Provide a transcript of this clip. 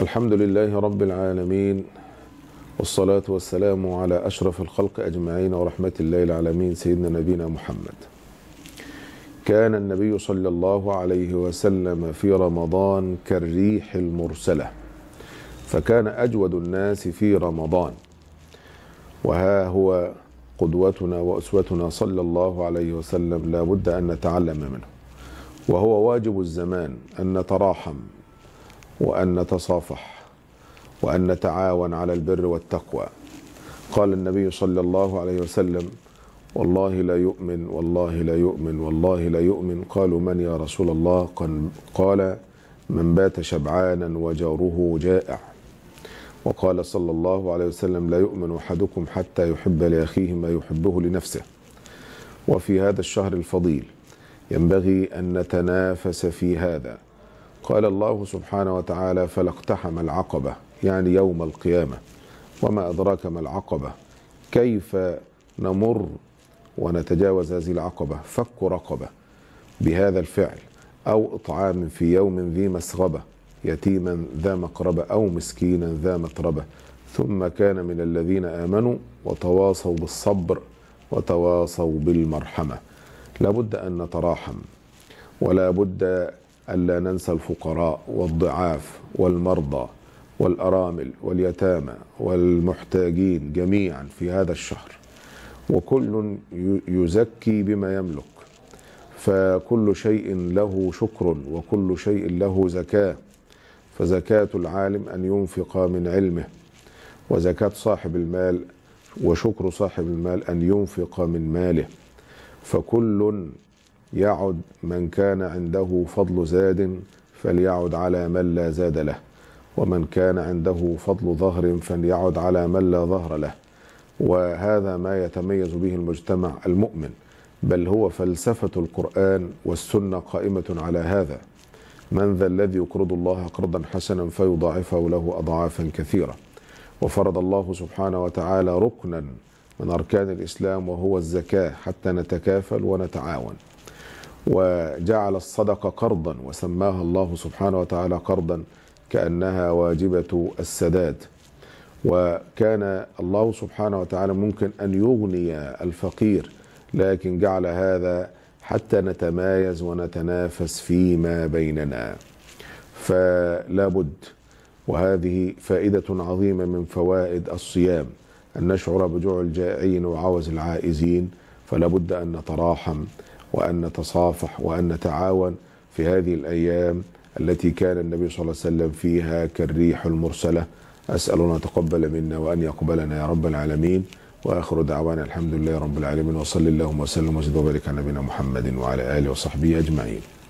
الحمد لله رب العالمين والصلاة والسلام على أشرف الخلق أجمعين ورحمة الله العالمين سيدنا نبينا محمد كان النبي صلى الله عليه وسلم في رمضان كالريح المرسلة فكان أجود الناس في رمضان وها هو قدوتنا وأسوتنا صلى الله عليه وسلم لا بد أن نتعلم منه وهو واجب الزمان أن نتراحم وأن نتصافح وأن نتعاون على البر والتقوى قال النبي صلى الله عليه وسلم والله لا يؤمن والله لا يؤمن والله لا يؤمن قالوا من يا رسول الله قال من بات شبعانا وجاره جائع وقال صلى الله عليه وسلم لا يؤمن احدكم حتى يحب لاخيه ما يحبه لنفسه وفي هذا الشهر الفضيل ينبغي ان نتنافس في هذا قال الله سبحانه وتعالى فلا اقتحم العقبة يعني يوم القيامة وما أدراك ما العقبة كيف نمر ونتجاوز هذه العقبة فك رقبة بهذا الفعل أو إطعام في يوم ذي مسغبة يتيما ذا مقربة أو مسكينا ذا متربة ثم كان من الذين آمنوا وتواصوا بالصبر وتواصوا بالمرحمة لابد أن نتراحم ولا بد ألا ننسى الفقراء والضعاف والمرضى والأرامل واليتامى والمحتاجين جميعا في هذا الشهر وكل يزكي بما يملك فكل شيء له شكر وكل شيء له زكاه فزكاة العالم أن ينفق من علمه وزكاة صاحب المال وشكر صاحب المال أن ينفق من ماله فكل يعد من كان عنده فضل زاد فليعد على من لا زاد له ومن كان عنده فضل ظهر فليعد على من لا ظهر له وهذا ما يتميز به المجتمع المؤمن بل هو فلسفة القرآن والسنة قائمة على هذا من ذا الذي يقرض الله قرضا حسنا فيضاعفه له أضعافا كثيرة وفرض الله سبحانه وتعالى ركنا من أركان الإسلام وهو الزكاة حتى نتكافل ونتعاون وجعل الصدقة قرضا وسماها الله سبحانه وتعالى قرضا كأنها واجبة السداد وكان الله سبحانه وتعالى ممكن أن يغني الفقير لكن جعل هذا حتى نتمايز ونتنافس فيما بيننا فلا بد وهذه فائدة عظيمة من فوائد الصيام أن نشعر بجوع الجائعين وعوز العائزين فلا بد أن نتراحم وأن نتصافح وأن نتعاون في هذه الأيام التي كان النبي صلى الله عليه وسلم فيها كالريح المرسلة أسأل أن يتقبل منا وأن يقبلنا يا رب العالمين وآخر دعوانا الحمد لله رب العالمين وصلى اللهم وسلم وزد وبارك على نبينا محمد وعلى آله وصحبه أجمعين